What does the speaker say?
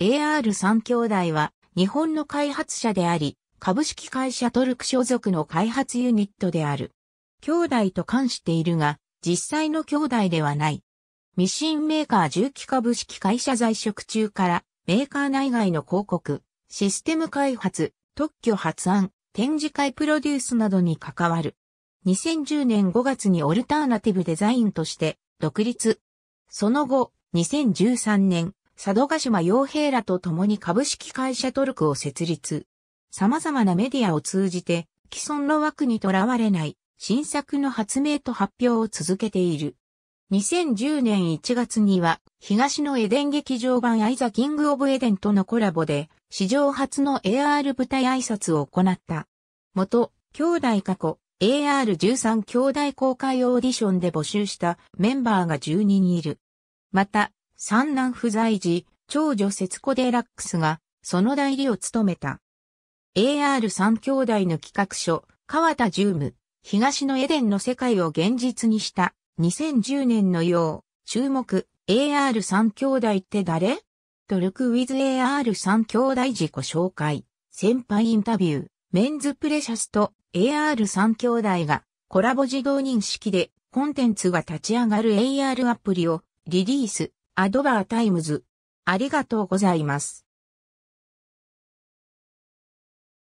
AR3 兄弟は日本の開発者であり、株式会社トルク所属の開発ユニットである。兄弟と冠しているが、実際の兄弟ではない。ミシンメーカー重機株式会社在職中から、メーカー内外の広告、システム開発、特許発案、展示会プロデュースなどに関わる。2010年5月にオルターナティブデザインとして独立。その後、2013年、佐渡島洋平らと共に株式会社トルクを設立。様々なメディアを通じて、既存の枠にとらわれない新作の発明と発表を続けている。2010年1月には、東のエデン劇場版アイザ・キング・オブ・エデンとのコラボで、史上初の AR 舞台挨拶を行った。元、兄弟過去、AR13 兄弟公開オーディションで募集したメンバーが12人いる。また、三男不在時、長女節子デラックスが、その代理を務めた。AR3 兄弟の企画書、川田ーム、東のエデンの世界を現実にした、2010年のよう、注目、AR3 兄弟って誰トルクウィズ AR3 兄弟自己紹介、先輩インタビュー、メンズプレシャスと AR3 兄弟がコラボ自動認識でコンテンツが立ち上がる AR アプリをリリース。アドバータイムズ。ありがとうございます。